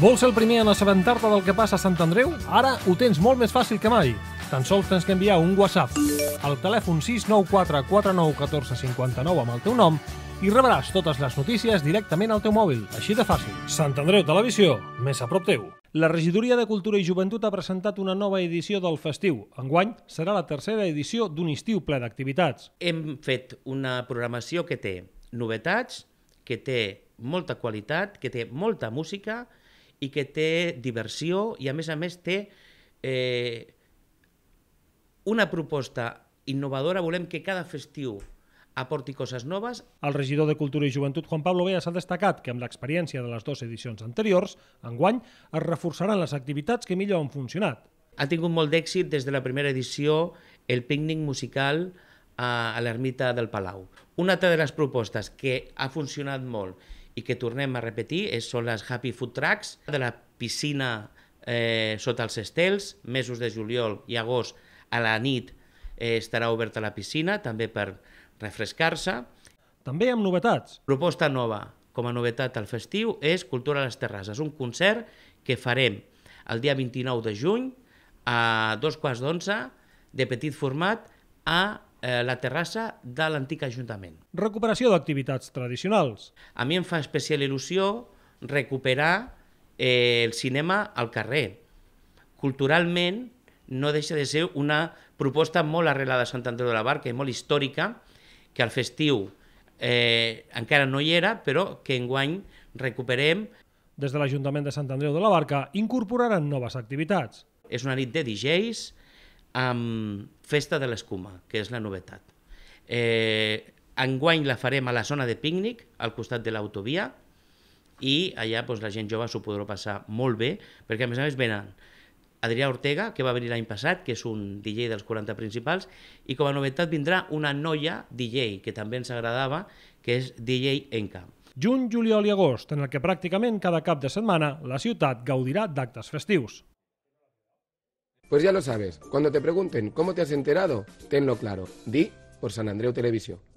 Vols ser el primer en assabentar-te del que passa a Sant Andreu? Ara ho tens molt més fàcil que mai. Tan sols tens que enviar un WhatsApp al telèfon 694 49 14 59 amb el teu nom i rebràs totes les notícies directament al teu mòbil. Així de fàcil. Sant Andreu Televisió, més a prop teu. La Regidoria de Cultura i Joventut ha presentat una nova edició del festiu. Enguany serà la tercera edició d'un estiu ple d'activitats. Hem fet una programació que té novetats, que té molta qualitat, que té molta música, i que té diversió i a més a més té eh, una proposta innovadora. Volem que cada festiu aporti coses noves. El regidor de Cultura i Joventut, Juan Pablo Beas, ha destacat que amb l'experiència de les dues edicions anteriors, enguany es reforçaran les activitats que millor han funcionat. Ha tingut molt d'èxit des de la primera edició el pícnic musical eh, a l'ermita del Palau. Una altra de les propostes que ha funcionat molt i que tornem a repetir és, eh, són les Happy Food Trucks de la piscina eh, sota els estels, mesos de juliol i agost a la nit eh, estarà oberta la piscina, també per refrescar-se. També amb novetats. Proposta nova com a novetat al festiu és Cultura a les Terrasses, un concert que farem el dia 29 de juny a dos quarts d'onze de petit format a Eh, la terrassa de l'antic ajuntament. Recuperació d'activitats tradicionals. A mi em fa especial il·lusió recuperar eh, el cinema al carrer. Culturalment no deixa de ser una proposta molt arrelada a Sant Andreu de la Barca i molt històrica, que al festiu eh, encara no hi era, però que enguany recuperem. Des de l'Ajuntament de Sant Andreu de la Barca incorporaran noves activitats. És una nit de DJs, amb Festa de l'Escuma, que és la novetat. Eh, enguany la farem a la zona de pícnic, al costat de l'autovia, i allà doncs, la gent jove s'ho podrà passar molt bé, perquè a més a més venen Adrià Ortega, que va venir l'any passat, que és un DJ dels 40 principals, i com a novetat vindrà una noia DJ, que també ens agradava, que és DJ Enca. Juny, juliol i agost, en el que pràcticament cada cap de setmana la ciutat gaudirà d'actes festius. Pues ya lo sabes, cuando te pregunten cómo te has enterado, tenlo claro, di por San Andreu Televisión.